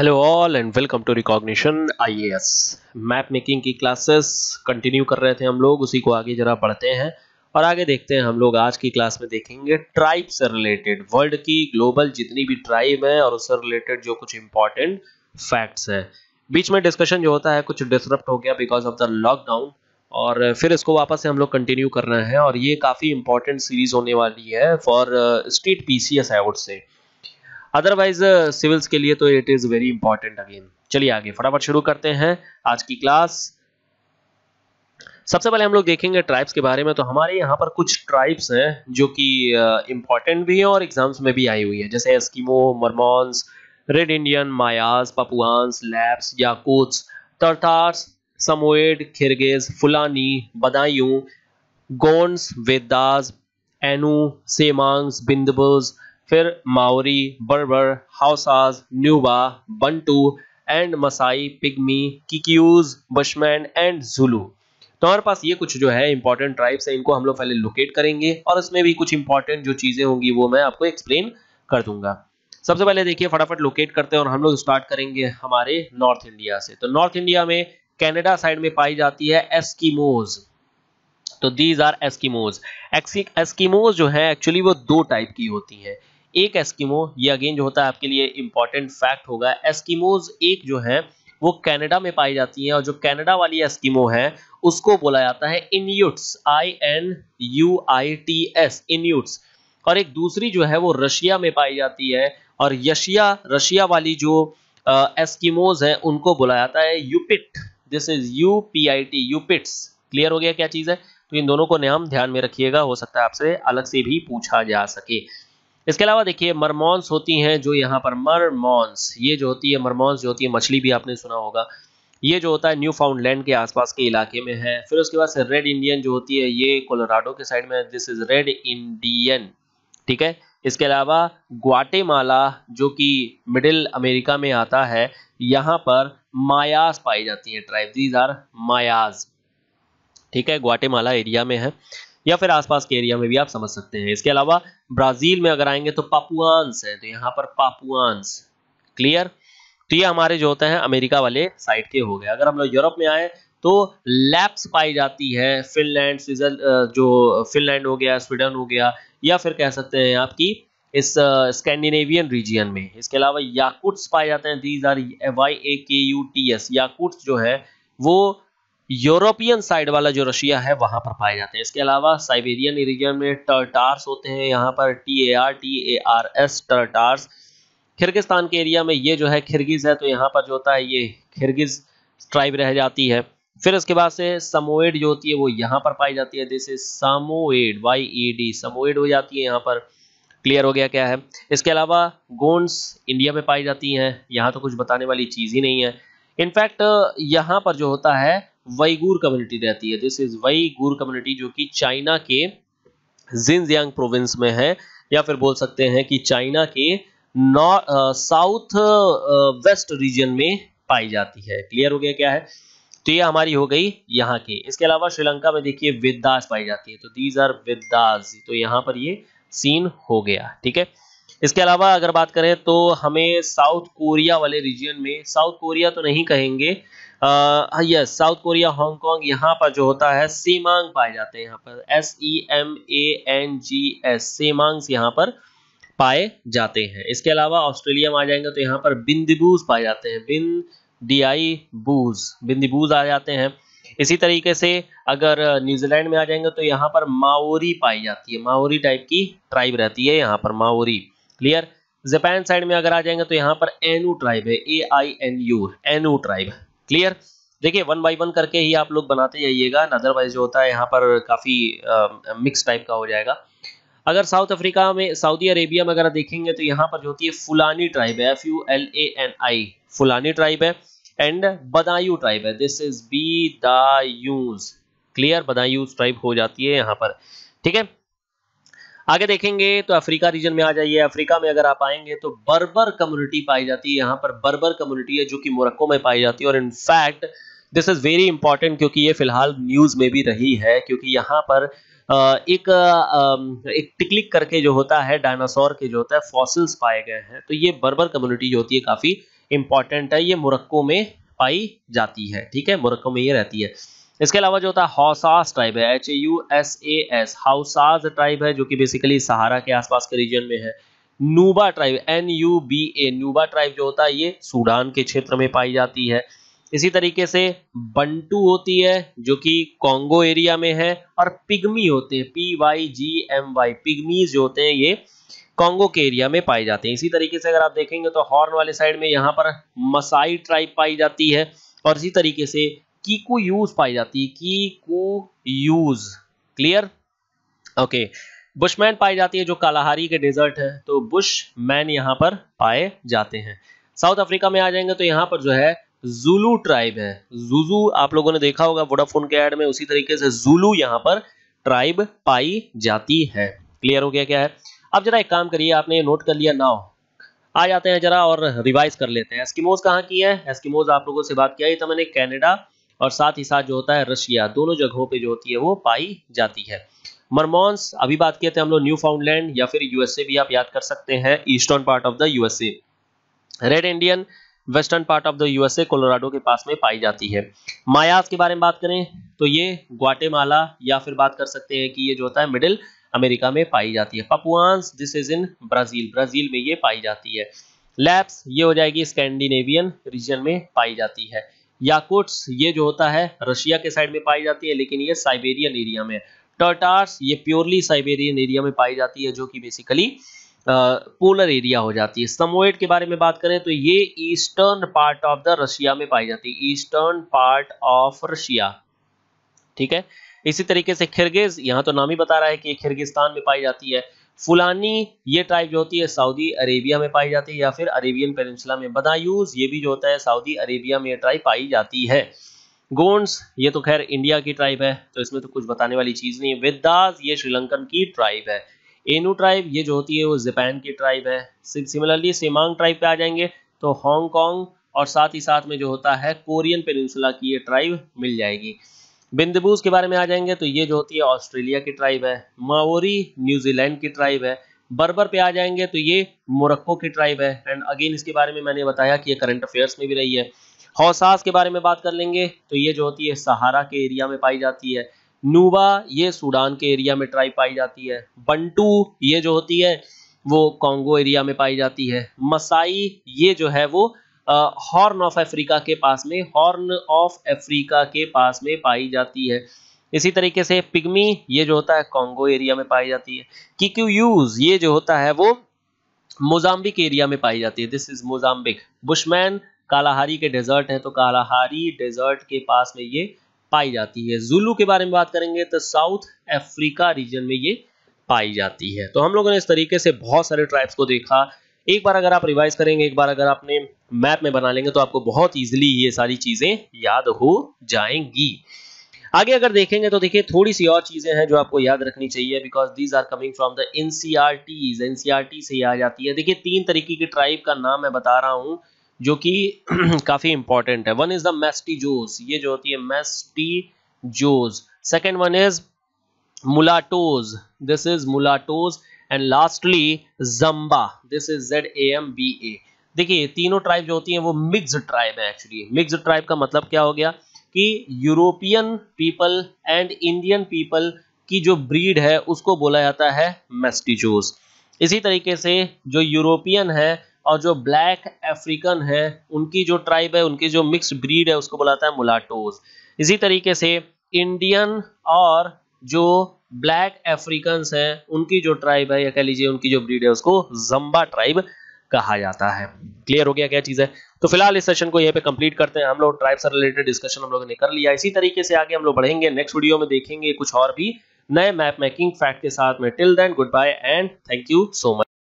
hello all and welcome to recognition IAS map making की classes continue कर रहे थे हम लोग उसी को आगे जरा पढ़ते हैं और आगे देखते हैं हम लोग आज की क्लास में देखेंगे ट्राइब से रिलेटेड वर्ल्ड की ग्लोबल जितनी भी ट्राइब है और उससे रिलेटेड जो कुछ इंपॉर्टेंट फैक्ट्स हैं बीच में डिस्कशन जो होता है कुछ डिस्टर्ब हो गया बिकॉज ऑफ द लॉकडाउन और फिर इसको वापस से हम लोग कंटिन्यू करना है और ये काफ़ी इंपॉर्टेंट सीरीज होने वाली है for state P C S I would say otherwise civils uh, के लिए तो it is very important again चलिए आगे फटाफट शुरू करते हैं आज की क्लास सबसे पहले हम लोग देखेंगे ट्राइब्स के बारे में तो हमारे यहाँ पर कुछ ट्राइब्स हैं जो कि इम्पॉर्टेंट uh, भी हैं और एग्जाम्स में भी आई हुई है जैसे Eskimo Mormons red Indian Mayas Papuans Lapps या Yakuts Tartars Samoyed Kirghiz Fulani Bedouins Gonds Veddas Ainu Semangs Bindibus फिर Maori Berber Hausas Nuba Bantu and Masai Pygmy Kikuyus Bushman and Zulu तो हमारे पास ये कुछ जो है इंपॉर्टेंट ट्राइब्स है इनको हम लोग पहले लोकेट करेंगे और इसमें भी कुछ इंपॉर्टेंट जो चीजें होंगी वो मैं आपको एक्सप्लेन कर दूंगा सबसे पहले देखिए फटाफट लोकेट करते हैं और हम लोग स्टार्ट करेंगे हमारे नॉर्थ इंडिया से तो नॉर्थ इंडिया में कैनेडा साइड में पाई जाती है एस्कीमोज तो दीज आर एस्कीमोज एस्कीमोज जो है एक्चुअली वो दो टाइप की होती है एक एस्किमो ये अगेन जो होता है आपके लिए इंपॉर्टेंट फैक्ट होगा एस्किमोज एक जो है वो कनाडा में पाई जाती हैं और जो कनाडा वाली एस्किमो है उसको बोला जाता है Inuits I N U I T S Inuits और एक दूसरी जो है वो रशिया में पाई जाती है और यशिया रशिया वाली जो एस्किमोज है उनको बोला जाता है UPIT this is U P I T UPITs clear हो गया क्या चीज़ है तो इन दोनों को नाम ध्यान में रखिएगा हो सकता है आपसे अलग से भी पूछा जा सके इसके अलावा देखिए मरमोन्स होती हैं जो यहाँ पर मरमोन्स ये जो होती है मरमोन्स जो होती है मछली भी आपने सुना होगा ये जो होता है न्यू फाउंडलैंड के आसपास के इलाके में है फिर उसके बाद रेड इंडियन जो होती है ये कोलोराडो के साइड में दिस इज रेड इंडियन ठीक है इसके अलावा ग्वाटेमाला जो कि मिडिल अमेरिका में आता है यहाँ पर मायाज पाई जाती है ट्राइब दीज आर मायाज ठीक है ग्वाटेमाला एरिया में है या फिर आसपास के एरिया में भी आप समझ सकते हैं इसके अलावा ब्राजील में अगर आएंगे तो पापुआंस है तो यहाँ पर पापुआंस क्लियर तो ये हमारे जो होते हैं अमेरिका वाले साइड के हो गए अगर हम लोग यूरोप में आए तो लैप्स पाई जाती है फिनलैंड स्विजर जो फिनलैंड हो गया स्वीडन हो गया या फिर कह सकते हैं आपकी इस स्कैंडिनेवियन uh, रीजियन में इसके अलावा याकूट्स पाए जाते हैं दीज आर वाई ए के यू टी एस याकूट्स जो है वो यूरोपियन साइड वाला जो रशिया है वहां पर पाए जाते हैं इसके अलावा साइबेरियन रीजन में टर्टार्स होते हैं यहाँ पर T A R T A R S Tartars Kyrgyzstan के एरिया में ये जो है खिरगिज है तो यहाँ पर जो होता है ये खिरगिज ट्राइब रह जाती है फिर इसके बाद से समोएड जो होती है वो यहाँ पर पाई जाती है जैसे Samoyed Y E e D Samoyed हो जाती है यहाँ पर क्लियर हो गया क्या है इसके अलावा गोन्स इंडिया में पाई जाती हैं यहाँ तो कुछ बताने वाली चीज़ ही नहीं है इनफैक्ट यहाँ पर जो होता है वईगुर कम्युनिटी रहती है दिस इज वईगुर कम्युनिटी जो कि चाइना के जिनजियांग प्रोविंस में है या फिर बोल सकते हैं कि चाइना के साउथ वेस्ट रीजन में पाई जाती है क्लियर हो गया क्या है तो ये हमारी हो गई यहाँ की इसके अलावा श्रीलंका में देखिए विदास पाई जाती है तो दीज आर विदास तो यहाँ पर ये सीन हो गया ठीक है इसके अलावा अगर बात करें तो हमें साउथ कोरिया वाले रीजन में साउथ कोरिया तो नहीं कहेंगे यस हाँ, साउथ कोरिया हांगकांग यहाँ पर जो होता है सीमांग पाए जाते हैं यहाँ पर S E e M A N G S Semangs यहाँ पर पाए जाते हैं इसके अलावा ऑस्ट्रेलिया में आ जाएंगे तो यहाँ पर बिंदिबूज पाए जाते हैं बिन डी आई बूज बिंदिबूज आ जाते हैं इसी तरीके से अगर न्यूजीलैंड में आ जाएंगे तो यहाँ पर माओरी पाई जाती है माओरी टाइप की ट्राइब रहती है यहाँ पर माओरी क्लियर जापान साइड में अगर आ जाएंगे तो यहाँ पर एनू ट्राइब है A I N U Ainu tribe clear देखिए वन बाई वन करके ही आप लोग बनाते जाइएगा अदरवाइज जो होता है यहाँ पर काफ़ी मिक्स टाइप का हो जाएगा अगर साउथ अफ्रीका में सऊदी अरेबिया में अगर देखेंगे तो यहाँ पर जो होती है फुलानी ट्राइब है F U L A N I Fulani tribe है एंड बदायूं ट्राइब है this is Bedouins clear Bedouins tribe हो जाती है यहाँ पर ठीक है आगे देखेंगे तो अफ्रीका रीजन में आ जाइए अफ्रीका में अगर आप आएंगे तो बर्बर कम्युनिटी पाई जाती है यहाँ पर बर्बर कम्युनिटी है जो कि मोरक्को में पाई जाती है और in fact this is very important क्योंकि ये फिलहाल न्यूज में भी रही है क्योंकि यहाँ पर एक एक टिकलिक करके जो होता है डायनासोर के जो होता है फॉसिल्स पाए गए हैं तो ये बर्बर कम्युनिटी जो होती है काफी इंपॉर्टेंट है ये मोरक्को में पाई जाती है ठीक है मोरक्को में ये रहती है इसके अलावा जो होता है हौसास ट्राइब है H U S A S Hausas tribe है जो कि बेसिकली सहारा के आसपास के रीजन में है Nuba tribe N U B A Nuba tribe जो होता है ये सूडान के क्षेत्र में पाई जाती है इसी तरीके से बंटू होती है जो कि कॉन्गो एरिया में है और पिग्मी होते हैं P Y G M Y Pygmies जो होते हैं ये कॉन्गो के एरिया में पाए जाते हैं इसी तरीके से अगर आप देखेंगे तो हॉर्न वाले साइड में यहाँ पर मसाई ट्राइब पाई जाती है और इसी तरीके से को यूज पाई जाती है Kikuyus clear okay Bushman पाई जाती है जो कालाहारी के डेजर्ट है तो बुशमैन यहां पर पाए जाते हैं साउथ अफ्रीका में आ जाएंगे तो यहां पर जो है जुलू ट्राइब है जुजू आप लोगों ने देखा होगा वोडाफोन के एड में उसी तरीके से जुलू यहां पर ट्राइब पाई जाती है क्लियर हो गया क्या है अब जरा एक काम करिए आपने ये नोट कर लिया नाउ आ जाते हैं जरा और रिवाइज कर लेते हैं एस्किमोज कहाँ की है एस्किमोज आप लोगों से बात किया ये तो मैंने कैनेडा और साथ ही साथ जो होता है रशिया दोनों जगहों पे जो होती है वो पाई जाती है मरमोन्स अभी बात किए थे हम लोग न्यू फाउंडलैंड या फिर यूएसए भी आप याद कर सकते हैं eastern part of the USA red Indian western part of the USA Colorado के पास में पाई जाती है मायास के बारे में बात करें तो ये ग्वाटेमाला या फिर बात कर सकते हैं कि ये जो होता है मिडिल अमेरिका में पाई जाती है Papuans this is in Brazil Brazil में ये पाई जाती है लैप्स ये हो जाएगी स्कैंडिनेवियन रीजन में पाई जाती है याकुट्स ये जो होता है रशिया के साइड में पाई जाती है लेकिन ये साइबेरियन एरिया में टर्टार्स ये प्योरली साइबेरियन एरिया में पाई जाती है जो कि बेसिकली पोलर एरिया हो जाती है समोएट के बारे में बात करें तो ये eastern part of the Russia में पाई जाती है ईस्टर्न पार्ट ऑफ रशिया ठीक है इसी तरीके से खिरगिज यहाँ तो नाम ही बता रहा है कि खिरगिस्तान में पाई जाती है फुलानी ये ट्राइब जो होती है सऊदी अरेबिया में पाई जाती है या फिर अरेबियन पेनिनसुला में बदायूज ये भी जो होता है सऊदी अरेबिया में ये ट्राइब पाई जाती है गोंड्स ये तो खैर इंडिया की ट्राइब है तो इसमें तो कुछ बताने वाली चीज़ नहीं है वेदास ये श्रीलंकन की ट्राइब है एनू ट्राइब ये जो होती है वो जापान की ट्राइब है सिमिलरली सेमांग ट्राइब पे आ जाएंगे तो हांगकॉन्ग और साथ ही साथ में जो होता है कोरियन पेनसुला की ये ट्राइब मिल जाएगी बिंदबूज के बारे में आ जाएंगे तो ये जो होती है ऑस्ट्रेलिया की ट्राइब है माओरी न्यूजीलैंड की ट्राइब है बर्बर पे आ जाएंगे तो ये मोरक्को की ट्राइब है एंड अगेन इसके बारे में मैंने बताया कि ये करंट अफेयर्स में भी रही है हौसास के बारे में बात कर लेंगे तो ये जो होती है सहारा के एरिया में पाई जाती है नूबा ये सूडान के एरिया में ट्राइब पाई जाती है बंटू ये जो होती है वो कॉन्गो एरिया में पाई जाती है मसाई ये जो है वो हॉर्न ऑफ अफ्रीका के पास में हॉर्न ऑफ अफ्रीका के पास में पाई जाती है इसी तरीके से पिग्मी ये जो होता है कॉन्गो एरिया में पाई जाती है किक्यूयूज ये जो होता है वो मोजाम्बिक एरिया में पाई जाती है this is Mozambique Bushman Kalahari के डेजर्ट है तो कालाहारी डेजर्ट के पास में ये पाई जाती है जुलू के बारे में बात करेंगे तो साउथ अफ्रीका रीजन में ये पाई जाती है तो हम लोगों ने इस तरीके से बहुत सारे ट्राइब्स को देखा एक बार अगर आप रिवाइज करेंगे एक बार अगर आपने मैप में बना लेंगे तो आपको बहुत ईजिली ये सारी चीजें याद हो जाएंगी आगे अगर देखेंगे तो देखिए थोड़ी सी और चीजें हैं जो आपको याद रखनी चाहिए because these are coming from the NCERTs NCERT से आ जाती है देखिए तीन तरीके की ट्राइब का नाम मैं बता रहा हूं जो कि काफी इंपॉर्टेंट है वन इज द मैस्टिजोस ये जो होती है जोज second one is Mulattos this is Mulattos and lastly Zamba this is Z A M B A देखिए तीनों ट्राइब जो होती हैं वो मिक्स ट्राइब है एक्चुअली मिक्स ट्राइब का मतलब क्या हो गया कि European people and Indian people की जो ब्रीड है उसको बोला जाता है मेस्टिचोस इसी तरीके से जो यूरोपियन है और जो ब्लैक अफ्रीकन है उनकी जो ट्राइब है उनकी जो मिक्स ब्रीड है उसको बोला जाता है मुलाटोस इसी तरीके से इंडियन और जो ब्लैक अफ्रीकन्स हैं उनकी जो ट्राइब है या कह लीजिए उनकी जो ब्रीड है उसको जम्बा ट्राइब कहा जाता है क्लियर हो गया क्या चीज़ है तो फिलहाल इस सेशन को यहाँ पे कंप्लीट करते हैं हम लोग ट्राइब से रिलेटेड डिस्कशन हम लोगों ने कर लिया इसी तरीके से आगे हम लोग बढ़ेंगे नेक्स्ट वीडियो में देखेंगे कुछ और भी नए मैप मेकिंग फैक्ट के साथ में till then good bye and thank you so much